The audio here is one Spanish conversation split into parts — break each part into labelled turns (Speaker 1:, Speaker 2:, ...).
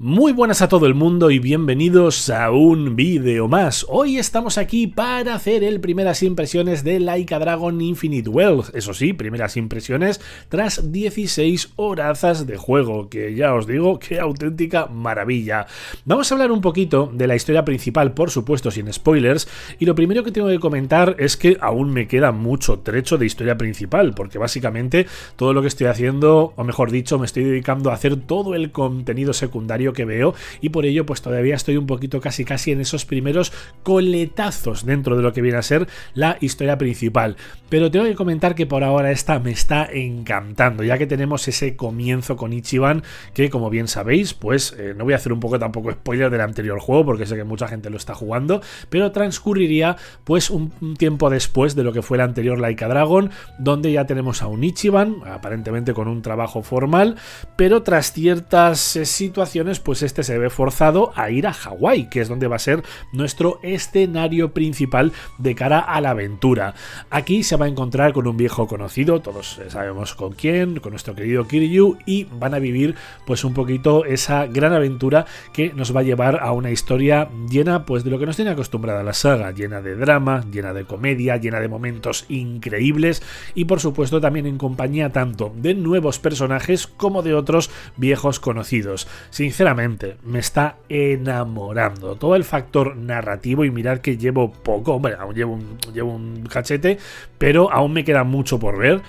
Speaker 1: Muy buenas a todo el mundo y bienvenidos a un vídeo más. Hoy estamos aquí para hacer el primeras impresiones de Laika Dragon Infinite Wealth. Eso sí, primeras impresiones tras 16 horazas de juego, que ya os digo, qué auténtica maravilla. Vamos a hablar un poquito de la historia principal, por supuesto, sin spoilers, y lo primero que tengo que comentar es que aún me queda mucho trecho de historia principal, porque básicamente todo lo que estoy haciendo, o mejor dicho, me estoy dedicando a hacer todo el contenido secundario que veo y por ello pues todavía estoy un poquito casi casi en esos primeros coletazos dentro de lo que viene a ser la historia principal. Pero tengo que comentar que por ahora esta me está encantando, ya que tenemos ese comienzo con Ichiban que como bien sabéis pues eh, no voy a hacer un poco tampoco spoiler del anterior juego porque sé que mucha gente lo está jugando, pero transcurriría pues un, tiempo después de lo que fue el anterior Laika Dragon, donde ya tenemos a un Ichiban, aparentemente con un trabajo formal, pero tras ciertas eh, situaciones pues este se ve forzado a ir a Hawái, que es donde va a ser nuestro escenario principal de cara a la aventura. Aquí se va a encontrar con un viejo conocido, todos sabemos con quién, con nuestro querido Kiryu, y van a vivir pues un poquito esa gran aventura que nos va a llevar a una historia llena pues de lo que nos tiene acostumbrada la saga, llena de drama, llena de comedia, llena de momentos increíbles y por supuesto también en compañía tanto de nuevos personajes como de otros viejos conocidos. Sinceramente, me está enamorando. Todo el factor narrativo, y mirad que llevo poco, hombre, aún llevo un cachete, pero aún me queda mucho por ver.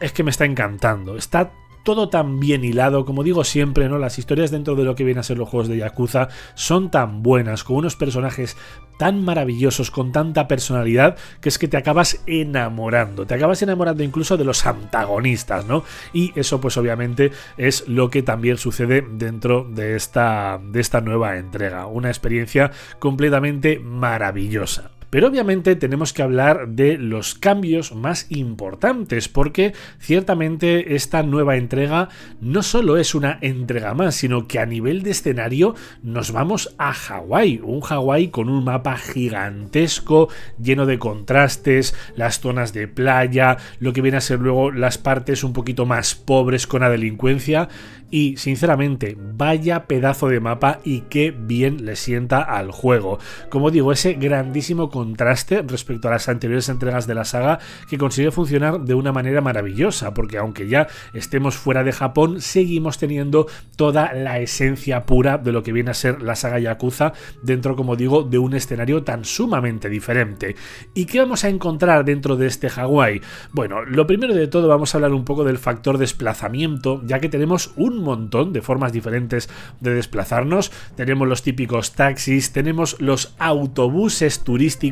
Speaker 1: Es que me está encantando. Está todo tan bien hilado, como digo siempre, ¿no? Las historias dentro de lo que vienen a ser los juegos de Yakuza son tan buenas, con unos personajes tan maravillosos, con tanta personalidad, que es que te acabas enamorando, te acabas enamorando incluso de los antagonistas, ¿no? Y eso pues obviamente es lo que también sucede dentro de esta, de esta nueva entrega, una experiencia completamente maravillosa. Pero obviamente tenemos que hablar de los cambios más importantes, porque ciertamente esta nueva entrega no solo es una entrega más, sino que a nivel de escenario nos vamos a Hawái, un Hawái con un mapa gigantesco, lleno de contrastes, las zonas de playa, lo que viene a ser luego las partes un poquito más pobres con la delincuencia. Y sinceramente, vaya pedazo de mapa y qué bien le sienta al juego. Como digo, ese grandísimo contraste respecto a las anteriores entregas de la saga que consigue funcionar de una manera maravillosa, porque aunque ya estemos fuera de Japón, seguimos teniendo toda la esencia pura de lo que viene a ser la saga Yakuza dentro, como digo, de un escenario tan sumamente diferente. ¿Y qué vamos a encontrar dentro de este Hawaii? Bueno, lo primero de todo vamos a hablar un poco del factor desplazamiento, ya que tenemos un montón de formas diferentes de desplazarnos. Tenemos los típicos taxis, tenemos los autobuses turísticos,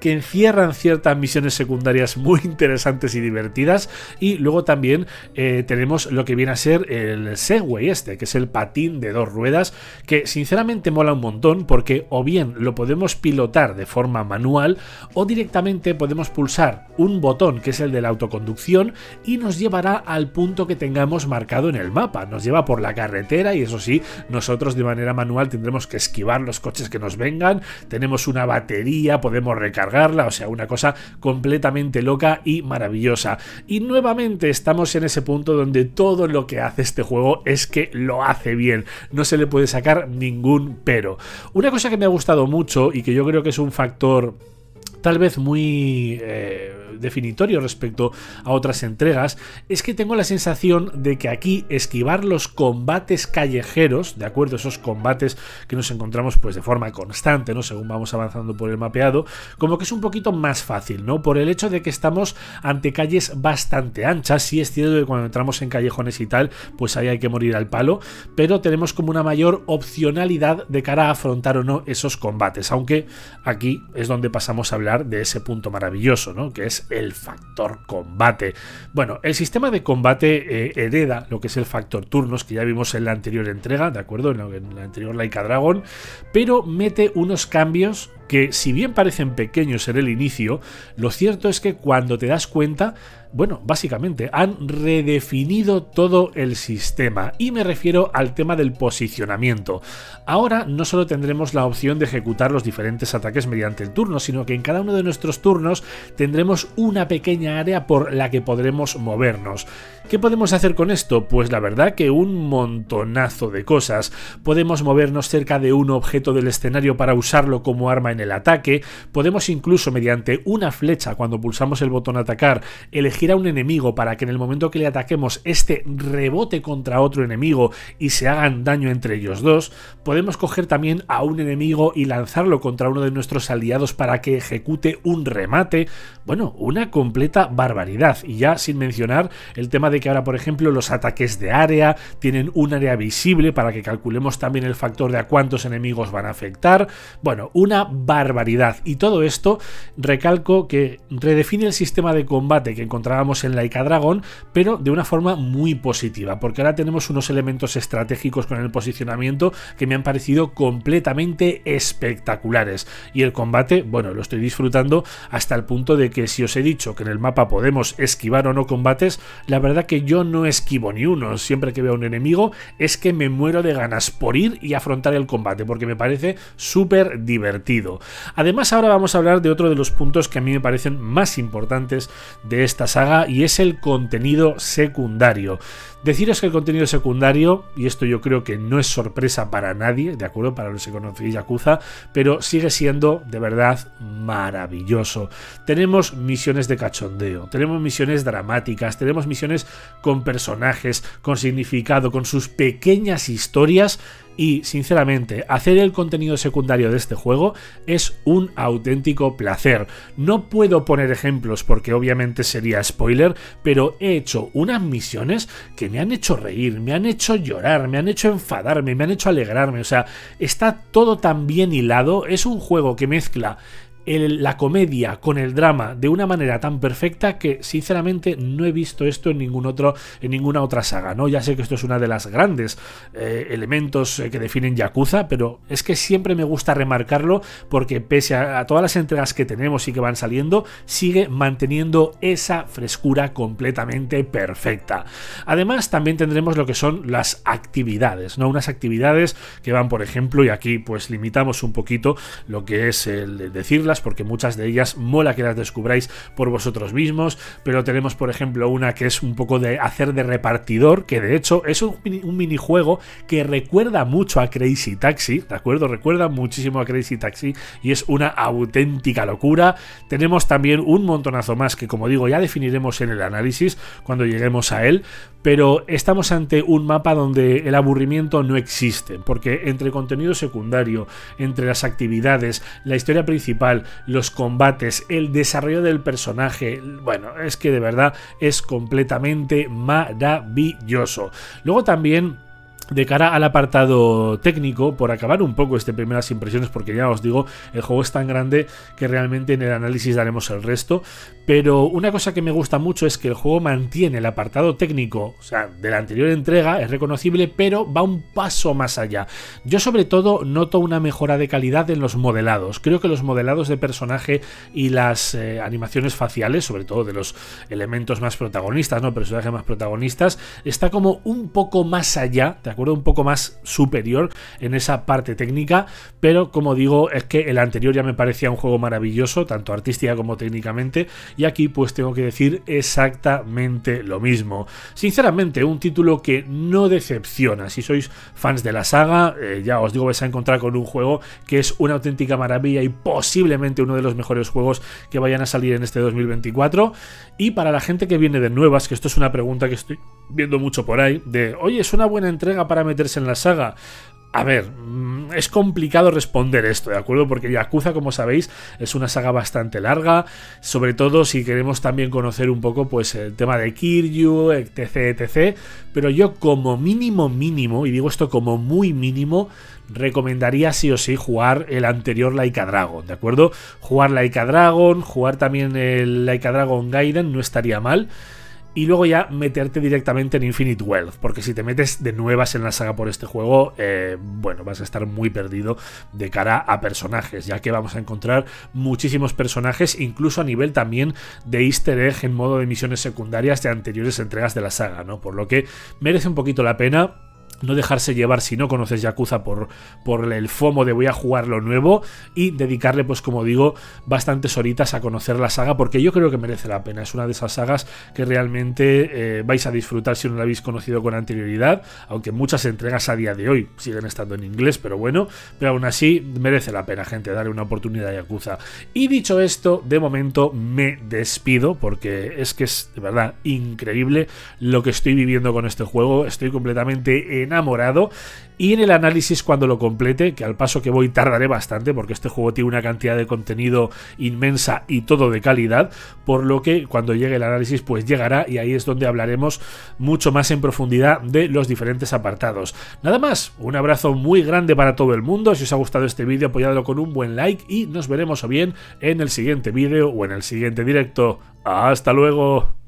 Speaker 1: que encierran ciertas misiones secundarias muy interesantes y divertidas. Y luego también eh, tenemos lo que viene a ser el Segway este, que es el patín de dos ruedas, que sinceramente mola un montón porque o bien lo podemos pilotar de forma manual o directamente podemos pulsar un botón que es el de la autoconducción y nos llevará al punto que tengamos marcado en el mapa. Nos lleva por la carretera y eso sí, nosotros de manera manual tendremos que esquivar los coches que nos vengan, tenemos una batería podemos recargarla, o sea, una cosa completamente loca y maravillosa. Y nuevamente estamos en ese punto donde todo lo que hace este juego es que lo hace bien, no se le puede sacar ningún pero. Una cosa que me ha gustado mucho y que yo creo que es un factor tal vez muy eh, definitorio respecto a otras entregas, es que tengo la sensación de que aquí esquivar los combates callejeros, de acuerdo, esos combates que nos encontramos pues de forma constante, ¿no? Según vamos avanzando por el mapeado, como que es un poquito más fácil, ¿no? Por el hecho de que estamos ante calles bastante anchas, sí es cierto que cuando entramos en callejones y tal, pues ahí hay que morir al palo, pero tenemos como una mayor opcionalidad de cara a afrontar o no esos combates, aunque aquí es donde pasamos a hablar de ese punto maravilloso, ¿no? Que es el factor combate. Bueno, el sistema de combate eh, hereda lo que es el factor turnos, que ya vimos en la anterior entrega, ¿de acuerdo? En la, en la anterior Laika Dragon, pero mete unos cambios que si bien parecen pequeños en el inicio, lo cierto es que cuando te das cuenta, bueno, básicamente han redefinido todo el sistema y me refiero al tema del posicionamiento. Ahora no solo tendremos la opción de ejecutar los diferentes ataques mediante el turno, sino que en cada uno de nuestros turnos tendremos una pequeña área por la que podremos movernos. ¿Qué podemos hacer con esto? Pues la verdad que un montonazo de cosas. Podemos movernos cerca de un objeto del escenario para usarlo como arma en el ataque, podemos incluso mediante una flecha cuando pulsamos el botón atacar elegir a un enemigo para que en el momento que le ataquemos este rebote contra otro enemigo y se hagan daño entre ellos dos, podemos coger también a un enemigo y lanzarlo contra uno de nuestros aliados para que ejecute un remate, bueno, una completa barbaridad y ya sin mencionar el tema de que ahora, por ejemplo, los ataques de área tienen un área visible para que calculemos también el factor de a cuántos enemigos van a afectar. Bueno, una barbaridad. Y todo esto, recalco que redefine el sistema de combate que encontrábamos en Laika Dragon, pero de una forma muy positiva, porque ahora tenemos unos elementos estratégicos con el posicionamiento que me han parecido completamente espectaculares. Y el combate, bueno, lo estoy disfrutando hasta el punto de que si os he dicho que en el mapa podemos esquivar o no combates, la verdad que yo no esquivo ni uno siempre que veo un enemigo es que me muero de ganas por ir y afrontar el combate, porque me parece súper divertido. Además, ahora vamos a hablar de otro de los puntos que a mí me parecen más importantes de esta saga y es el contenido secundario. Deciros que el contenido secundario, y esto yo creo que no es sorpresa para nadie, ¿de acuerdo? Para los que conocen Yakuza, pero sigue siendo de verdad maravilloso. Tenemos misiones de cachondeo, tenemos misiones dramáticas, tenemos misiones con personajes, con significado, con sus pequeñas historias. Y sinceramente, hacer el contenido secundario de este juego es un auténtico placer. No puedo poner ejemplos porque obviamente sería spoiler, pero he hecho unas misiones que me han hecho reír, me han hecho llorar, me han hecho enfadarme, me han hecho alegrarme. O sea, está todo tan bien hilado. Es un juego que mezcla la comedia con el drama de una manera tan perfecta que sinceramente no he visto esto en ningún otro en ninguna otra saga no ya sé que esto es una de las grandes eh, elementos eh, que definen Yakuza pero es que siempre me gusta remarcarlo porque pese a, todas las entregas que tenemos y que van saliendo sigue manteniendo esa frescura completamente perfecta además también tendremos lo que son las actividades no unas actividades que van por ejemplo y aquí pues limitamos un poquito lo que es el decirlas porque muchas de ellas mola que las descubráis por vosotros mismos, pero tenemos por ejemplo una que es un poco de hacer de repartidor, que de hecho es un, un minijuego que recuerda mucho a Crazy Taxi, ¿de acuerdo? Recuerda muchísimo a Crazy Taxi y es una auténtica locura. Tenemos también un montonazo más que como digo ya definiremos en el análisis cuando lleguemos a él, pero estamos ante un mapa donde el aburrimiento no existe, porque entre contenido secundario, entre las actividades, la historia principal, los combates, el desarrollo del personaje, bueno, es que de verdad es completamente maravilloso. Luego también de cara al apartado técnico, por acabar un poco este primeras impresiones, porque ya os digo, el juego es tan grande que realmente en el análisis daremos el resto. Pero una cosa que me gusta mucho es que el juego mantiene el apartado técnico, o sea, de la anterior entrega, es reconocible, pero va un paso más allá. Yo sobre todo noto una mejora de calidad en los modelados. Creo que los modelados de personaje y las eh, animaciones faciales, sobre todo de los elementos más protagonistas, ¿no? Personajes más protagonistas, está como un poco más allá, ¿de un poco más superior en esa parte técnica, pero como digo, es que el anterior ya me parecía un juego maravilloso, tanto artística como técnicamente, y aquí pues tengo que decir exactamente lo mismo. Sinceramente, un título que no decepciona. Si sois fans de la saga, eh, ya os digo, vais a encontrar con un juego que es una auténtica maravilla y posiblemente uno de los mejores juegos que vayan a salir en este 2024. Y para la gente que viene de nuevas, que esto es una pregunta que estoy viendo mucho por ahí, de, oye, es una buena entrega para meterse en la saga? A ver, mm, es complicado responder esto, ¿de acuerdo? Porque Yakuza, como sabéis, es una saga bastante larga, sobre todo si queremos también conocer un poco pues el tema de Kiryu, etc, etc, pero yo como mínimo mínimo, y digo esto como muy mínimo, recomendaría sí o sí jugar el anterior Laika Dragon, ¿de acuerdo? Jugar Laika Dragon, jugar también el Laika Dragon Gaiden no estaría mal y luego ya meterte directamente en Infinite Wealth, porque si te metes de nuevas en la saga por este juego, eh, bueno, vas a estar muy perdido de cara a personajes, ya que vamos a encontrar muchísimos personajes, incluso a nivel también de easter egg en modo de misiones secundarias de anteriores entregas de la saga, ¿no? Por lo que merece un poquito la pena no dejarse llevar si no conoces Yakuza por, por el FOMO de voy a jugar lo nuevo y dedicarle, pues como digo, bastantes horitas a conocer la saga porque yo creo que merece la pena. Es una de esas sagas que realmente eh, vais a disfrutar si no la habéis conocido con anterioridad, aunque muchas entregas a día de hoy siguen estando en inglés, pero bueno, pero aún así merece la pena, gente, darle una oportunidad a Yakuza. Y dicho esto, de momento me despido porque es que es de verdad increíble lo que estoy viviendo con este juego. Estoy completamente en enamorado. Y en el análisis cuando lo complete, que al paso que voy tardaré bastante porque este juego tiene una cantidad de contenido inmensa y todo de calidad, por lo que cuando llegue el análisis pues llegará y ahí es donde hablaremos mucho más en profundidad de los diferentes apartados. Nada más, un abrazo muy grande para todo el mundo, si os ha gustado este vídeo apoyadlo con un buen like y nos veremos o bien en el siguiente vídeo o en el siguiente directo. ¡Hasta luego!